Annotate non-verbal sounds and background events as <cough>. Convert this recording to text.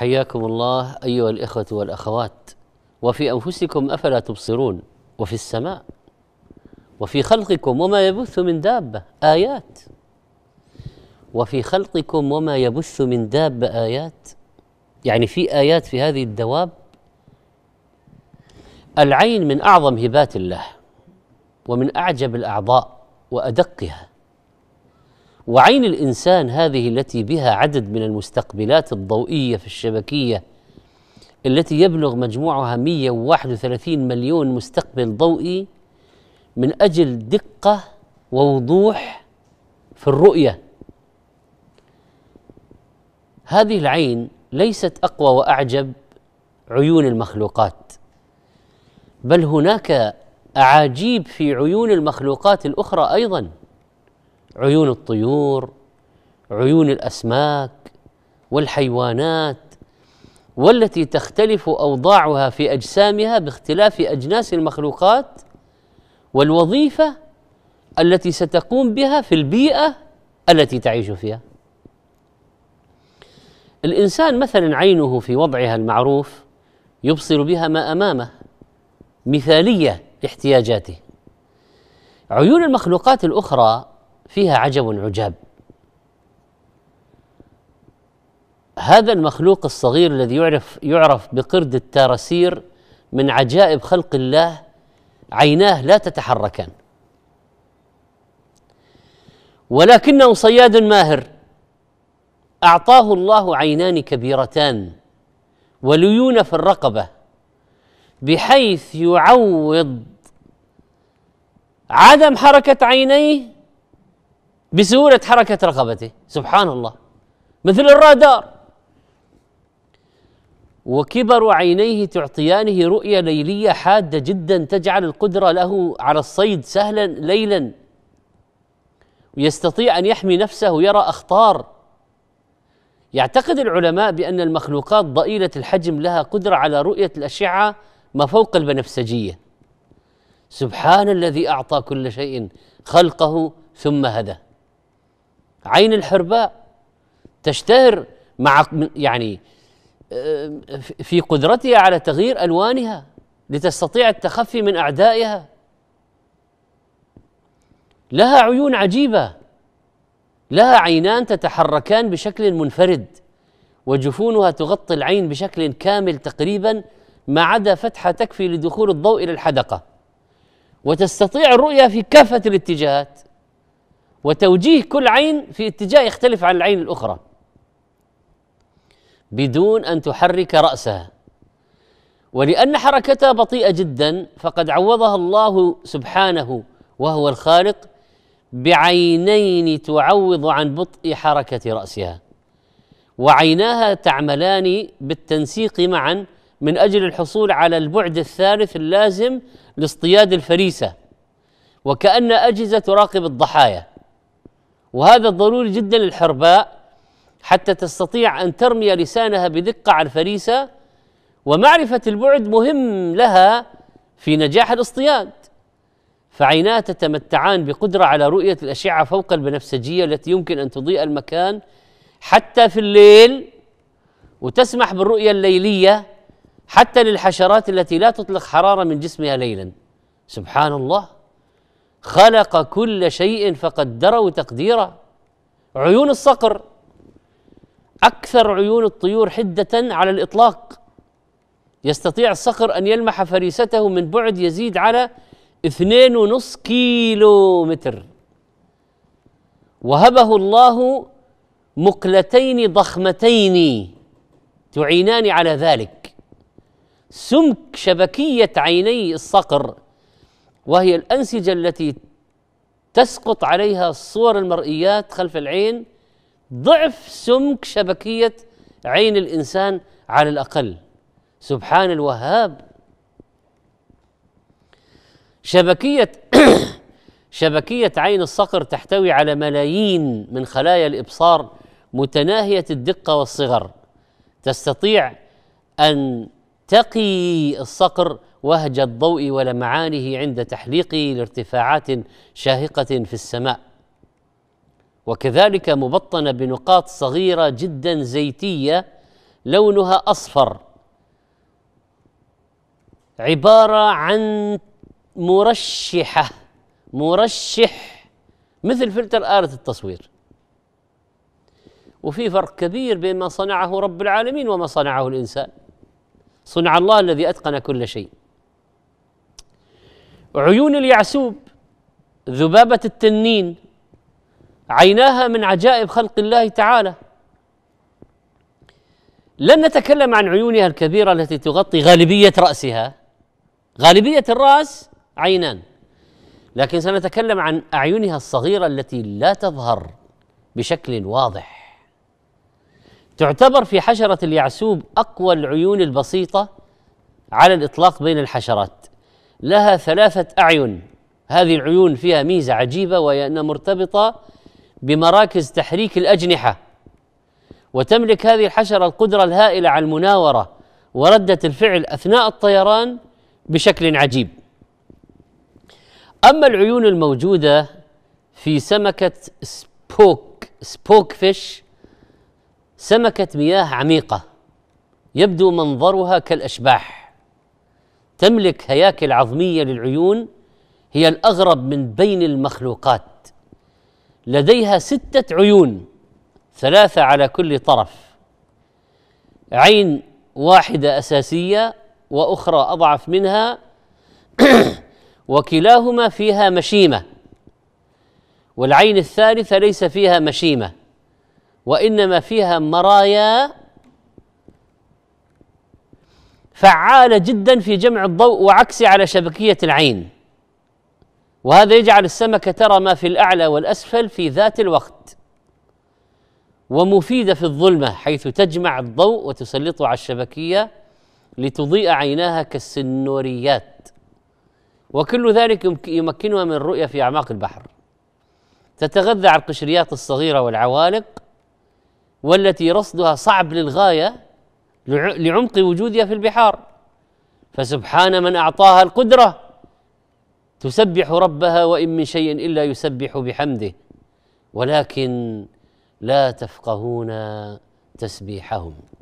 حياكم الله ايها الاخوه والاخوات وفي انفسكم افلا تبصرون وفي السماء وفي خلقكم وما يبث من دابه ايات وفي خلقكم وما يبث من دابه ايات يعني في ايات في هذه الدواب العين من اعظم هبات الله ومن اعجب الاعضاء وادقها وعين الانسان هذه التي بها عدد من المستقبلات الضوئيه في الشبكيه التي يبلغ مجموعها 131 مليون مستقبل ضوئي من اجل دقه ووضوح في الرؤيه هذه العين ليست اقوى واعجب عيون المخلوقات بل هناك اعاجيب في عيون المخلوقات الاخرى ايضا عيون الطيور عيون الاسماك والحيوانات والتي تختلف اوضاعها في اجسامها باختلاف اجناس المخلوقات والوظيفه التي ستقوم بها في البيئه التي تعيش فيها الانسان مثلا عينه في وضعها المعروف يبصر بها ما امامه مثاليه لاحتياجاته عيون المخلوقات الاخرى فيها عجب عجاب هذا المخلوق الصغير الذي يعرف يعرف بقرد التارسير من عجائب خلق الله عيناه لا تتحركان ولكنه صياد ماهر اعطاه الله عينان كبيرتان وليون في الرقبه بحيث يعوض عدم حركه عينيه بسهولة حركة رقبته سبحان الله مثل الرادار وكبر عينيه تعطيانه رؤية ليلية حادة جدا تجعل القدرة له على الصيد سهلا ليلا ويستطيع أن يحمي نفسه ويرى أخطار يعتقد العلماء بأن المخلوقات ضئيلة الحجم لها قدرة على رؤية الأشعة ما فوق البنفسجية سبحان الذي أعطى كل شيء خلقه ثم هداه عين الحرباء تشتهر مع يعني آه، في قدرتها على تغيير الوانها لتستطيع التخفي من اعدائها لها عيون عجيبه لها عينان تتحركان بشكل منفرد وجفونها تغطي العين بشكل كامل تقريبا ما عدا فتحه تكفي لدخول الضوء الى الحدقه وتستطيع الرؤيه في كافه الاتجاهات وتوجيه كل عين في اتجاه يختلف عن العين الاخرى بدون ان تحرك راسها ولان حركتها بطيئه جدا فقد عوضها الله سبحانه وهو الخالق بعينين تعوض عن بطء حركه راسها وعيناها تعملان بالتنسيق معا من اجل الحصول على البعد الثالث اللازم لاصطياد الفريسه وكان اجهزه تراقب الضحايا وهذا ضروري جدا للحرباء حتى تستطيع ان ترمي لسانها بدقه على الفريسه ومعرفه البعد مهم لها في نجاح الاصطياد فعيناها تتمتعان بقدره على رؤيه الاشعه فوق البنفسجيه التي يمكن ان تضيء المكان حتى في الليل وتسمح بالرؤيه الليليه حتى للحشرات التي لا تطلق حراره من جسمها ليلا سبحان الله خلق كل شيء فقدره تقديرا عيون الصقر اكثر عيون الطيور حده على الاطلاق يستطيع الصقر ان يلمح فريسته من بعد يزيد على اثنين ونصف كيلو متر وهبه الله مقلتين ضخمتين تعينان على ذلك سمك شبكيه عيني الصقر وهي الأنسجة التي تسقط عليها صور المرئيات خلف العين ضعف سمك شبكية عين الإنسان على الأقل سبحان الوهاب شبكية <coughs> شبكية عين الصقر تحتوي على ملايين من خلايا الإبصار متناهية الدقة والصغر تستطيع أن تقي الصقر وهج الضوء ولمعانه عند تحليقه لارتفاعات شاهقه في السماء وكذلك مبطنه بنقاط صغيره جدا زيتيه لونها اصفر عباره عن مرشحه مرشح مثل فلتر آلة التصوير وفي فرق كبير بين ما صنعه رب العالمين وما صنعه الإنسان صنع الله الذي أتقن كل شيء عيون اليعسوب ذبابة التنين عيناها من عجائب خلق الله تعالى لن نتكلم عن عيونها الكبيرة التي تغطي غالبية رأسها غالبية الرأس عينان لكن سنتكلم عن أعينها الصغيرة التي لا تظهر بشكل واضح تعتبر في حشرة اليعسوب أقوى العيون البسيطة على الإطلاق بين الحشرات لها ثلاثة أعين هذه العيون فيها ميزة عجيبة وهي أنها مرتبطة بمراكز تحريك الأجنحة وتملك هذه الحشرة القدرة الهائلة على المناورة وردة الفعل أثناء الطيران بشكل عجيب أما العيون الموجودة في سمكة سبوك سبوك فيش سمكة مياه عميقة يبدو منظرها كالأشباح تملك هياكل عظميه للعيون هي الاغرب من بين المخلوقات لديها سته عيون ثلاثه على كل طرف عين واحده اساسيه واخرى اضعف منها <clears throat> وكلاهما فيها مشيمه والعين الثالثه ليس فيها مشيمه وانما فيها مرايا فعالة جدا في جمع الضوء وعكسه على شبكية العين وهذا يجعل السمكة ترى ما في الأعلى والأسفل في ذات الوقت ومفيدة في الظلمة حيث تجمع الضوء وتسلطه على الشبكية لتضيء عيناها كالسنوريات وكل ذلك يمكنها من الرؤية في أعماق البحر تتغذى على القشريات الصغيرة والعوالق والتي رصدها صعب للغاية لعمق وجودها في البحار فسبحان من اعطاها القدره تسبح ربها وان من شيء الا يسبح بحمده ولكن لا تفقهون تسبيحهم